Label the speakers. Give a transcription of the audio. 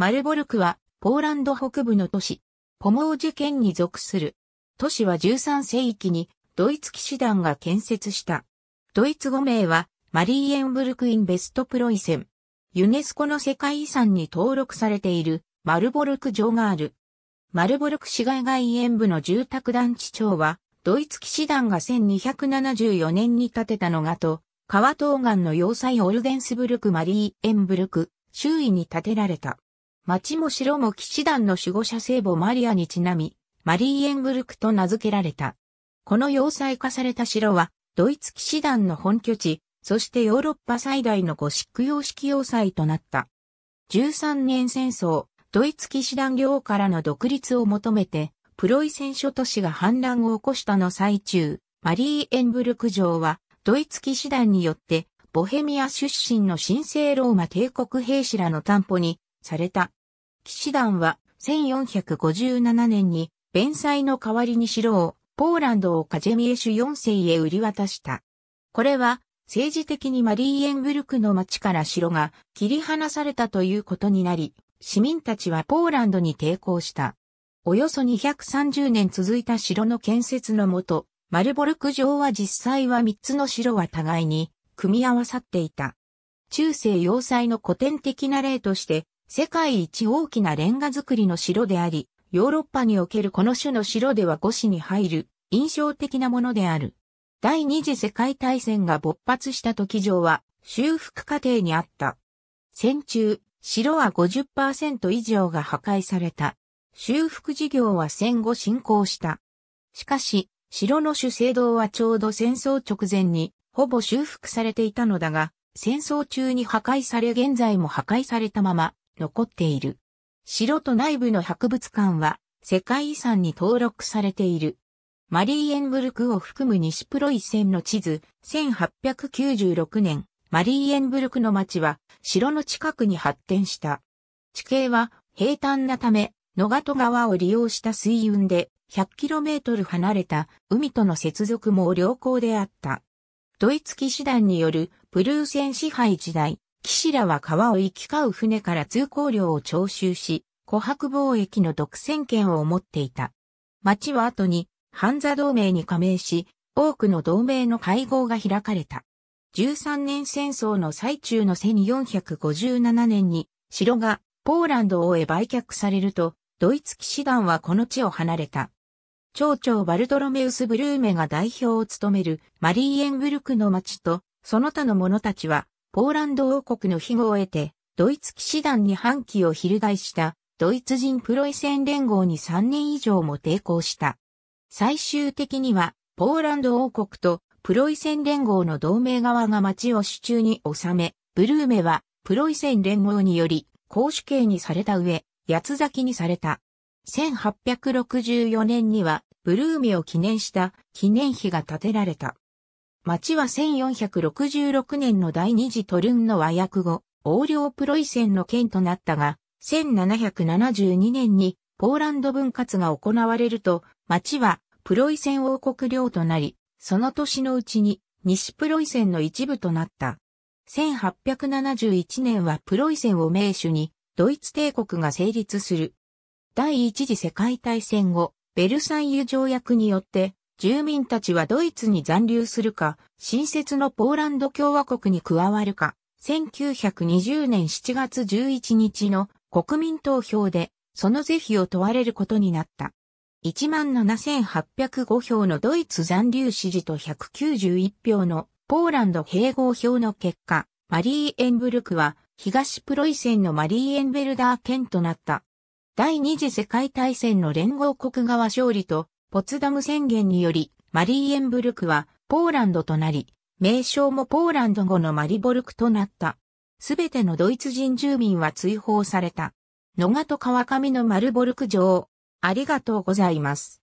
Speaker 1: マルボルクは、ポーランド北部の都市、ポモージュ県に属する。都市は13世紀に、ドイツ騎士団が建設した。ドイツ語名は、マリーエンブルクインベストプロイセン。ユネスコの世界遺産に登録されている、マルボルク城がある。マルボルク市街外縁部の住宅団地長は、ドイツ騎士団が1274年に建てたのがと、川東岸の要塞オルデンスブルクマリーエンブルク、周囲に建てられた。町も城も騎士団の守護者聖母マリアにちなみ、マリーエンブルクと名付けられた。この要塞化された城は、ドイツ騎士団の本拠地、そしてヨーロッパ最大のゴシック様式要塞となった。13年戦争、ドイツ騎士団領からの独立を求めて、プロイセン諸都市が反乱を起こしたの最中、マリーエンブルク城は、ドイツ騎士団によって、ボヘミア出身の神聖ローマ帝国兵士らの担保に、された。騎士団は1457年に弁済の代わりに城をポーランドをカジェミエシュ4世へ売り渡した。これは政治的にマリーエンブルクの町から城が切り離されたということになり、市民たちはポーランドに抵抗した。およそ230年続いた城の建設のもと、マルボルク城は実際は3つの城は互いに組み合わさっていた。中世要塞の古典的な例として世界一大きなレンガ造りの城であり、ヨーロッパにおけるこの種の城では五市に入る印象的なものである。第二次世界大戦が勃発した時城は修復過程にあった。戦中、城は50%以上が破壊された。修復事業は戦後進行した。しかし、城の主聖堂はちょうど戦争直前にほぼ修復されていたのだが、戦争中に破壊され現在も破壊されたまま残っている。城と内部の博物館は世界遺産に登録されている。マリーエンブルクを含む西プロイセンの地図、1896年、マリーエンブルクの町は城の近くに発展した。地形は平坦なため、野方川を利用した水運で 100km 離れた海との接続も良好であった。ドイツ騎士団によるプルーセン支配時代、騎士らは川を行き交う船から通行料を徴収し、琥珀貿易の独占権を持っていた。町は後に、ハンザ同盟に加盟し、多くの同盟の会合が開かれた。13年戦争の最中の1457年に、城がポーランドをへ売却されると、ドイツ騎士団はこの地を離れた。町長バルトロメウス・ブルーメが代表を務めるマリーエンブルクの町と、その他の者たちはポーランド王国の庇護を得て、ドイツ騎士団に反旗を翻した、ドイツ人プロイセン連合に3年以上も抵抗した。最終的には、ポーランド王国とプロイセン連合の同盟側が町を手中に収め、ブルーメはプロイセン連合により、公主刑にされた上、八つ咲きにされた。1864年には、ブルーメを記念した記念碑が建てられた。町は1466年の第二次トルンの和訳後、横領プロイセンの県となったが、1772年にポーランド分割が行われると、町はプロイセン王国領となり、その年のうちに西プロイセンの一部となった。1871年はプロイセンを名手に、ドイツ帝国が成立する。第一次世界大戦後、ベルサイユ条約によって住民たちはドイツに残留するか、新設のポーランド共和国に加わるか、1920年7月11日の国民投票で、その是非を問われることになった。17,805票のドイツ残留支持と191票のポーランド併合票の結果、マリーエンブルクは東プロイセンのマリーエンベルダー県となった。第二次世界大戦の連合国側勝利とポツダム宣言により、マリーエンブルクはポーランドとなり、名称もポーランド語のマリボルクとなった。すべてのドイツ人住民は追放された。野賀と川上のマルボルク城。ありがとうございます。